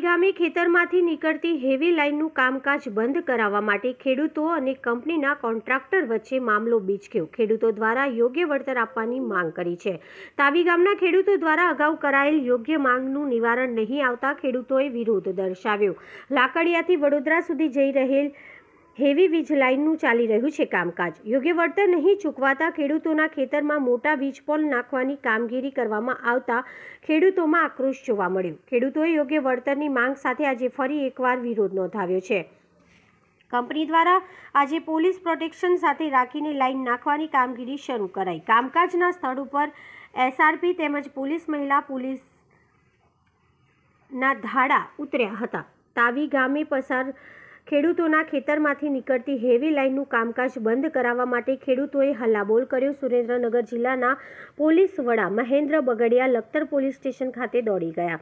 ડાળી ખેતરમાંથી નીકળતી હેવી લાઇનનું કામકાજ બંધ કરાવવા માટે ખેડૂતો અને કંપનીના કોન્ટ્રાક્ટર વચ્ચે મામલો બીચક્યો ખેડૂતો દ્વારા યોગ્ય વળતર આપવાની માંગ કરી છે તાવી ગામના ખેડૂતો દ્વારા અગાઉ કરાયેલ યોગ્ય માંગનું નિવારણ નહીં આવતા ખેડૂતોએ વિરોધ દર્શાવ્યો લાકડિયાથી વડોદરા સુધી જઈ રહેલ હેવી વીજ લાઇનનું ચાલી રહ્યું છે કામકાજ યોગ્ય વળતર નહીં ચૂકવાતા ખેડૂતોના ખેતરમાં મોટા વીજપોલ નાખવાની કામગીરી કરવામાં આવતા ખેડૂતોમાં આક્રોશ જોવા મળ્યો ખેડૂતોએ યોગ્ય વળતરની માંગ સાથે આજે ફરી એકવાર વિરોધ નોંધાવ્યો છે કંપની દ્વારા આજે પોલીસ પ્રોટેક્શન સાથે રાખીને લાઇન નાખવાની કામગીરી શરૂ કરાઈ કામકાજના સ્થળ ઉપર એસઆરપી તેમજ પોલીસ મહિલા પોલીસના ધાડા ઉતર્યા હતા તાવી ગામે પસાર ખેડૂતોના ખેતરમાંથી નીકળતી હેવી લાઇનનું કામકાજ બંધ કરાવવા માટે ખેડૂતોએ હલ્લાબોલ કર્યો સુરેન્દ્રનગર જિલ્લાના પોલીસ વડા મહેન્દ્ર બગડિયા લખતર પોલીસ સ્ટેશન ખાતે દોડી ગયા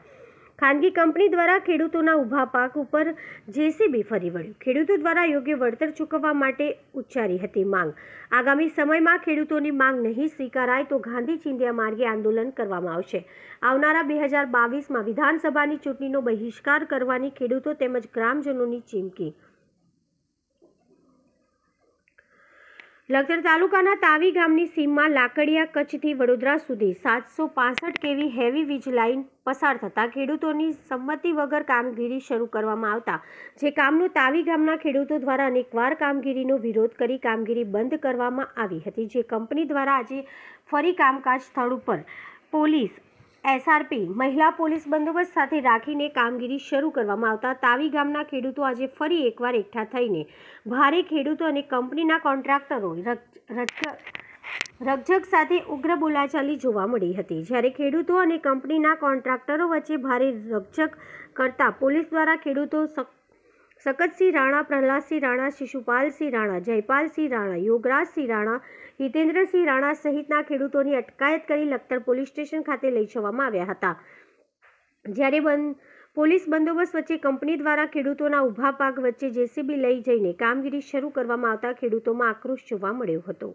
ખાનગી કંપની દ્વારા ખેડૂતોના ઊભા પાક ઉપર જેસીબી ફરી વળ્યું ખેડૂતો દ્વારા યોગ્ય વળતર ચૂકવવા માટે ઉચ્ચારી હતી માંગ આગામી સમયમાં ખેડૂતોની માંગ નહીં સ્વીકારાય તો ગાંધી ચિંધ્યા માર્ગે આંદોલન કરવામાં આવશે આવનારા બે હજાર બાવીસમાં વિધાનસભાની ચૂંટણીનો બહિષ્કાર કરવાની ખેડૂતો તેમજ ગ્રામજનોની ચીમકી લખતર તાલુકાના તાવી ગામની સીમમાં લાકડિયા કચ્છથી વડોદરા સુધી સાતસો પાસઠ કેવી હેવી વીજ લાઇન પસાર થતાં ખેડૂતોની સંમતિ વગર કામગીરી શરૂ કરવામાં આવતા જે કામનું તાવી ગામના ખેડૂતો દ્વારા અનેકવાર કામગીરીનો વિરોધ કરી કામગીરી બંધ કરવામાં આવી હતી જે કંપની દ્વારા આજે ફરી કામકાજ સ્થળ ઉપર પોલીસ એસઆરપી મહિલા પોલીસ બંદોબસ્ત સાથે રાખીને કામગીરી શરૂ કરવામાં આવતા તાવી ગામના ખેડૂતો આજે ફરી એકવાર એકઠા થઈને ભારે ખેડૂતો અને કંપનીના કોન્ટ્રાક્ટરો રકઝક સાથે ઉગ્ર બોલાચાલી જોવા મળી હતી જ્યારે ખેડૂતો અને કંપનીના કોન્ટ્રાક્ટરો વચ્ચે ભારે રકઝક કરતા પોલીસ દ્વારા ખેડૂતો સકતસિંહ રાણા પ્રહલાદસિંહ રાણા શિશુપાલસિંહ રાણા જયપાલસિંહ રાણા યોગરાજસિંહ રાણા હિતેન્દ્રસિંહ રાણા સહિતના ખેડૂતોની અટકાયત કરી લખતર પોલીસ સ્ટેશન ખાતે લઈ જવામાં આવ્યા હતા જ્યારે બંધ પોલીસ બંદોબસ્ત વચ્ચે કંપની દ્વારા ખેડૂતોના ઊભા પાક વચ્ચે જેસીબી લઈ જઈને કામગીરી શરૂ કરવામાં આવતા ખેડૂતોમાં આક્રોશ જોવા મળ્યો હતો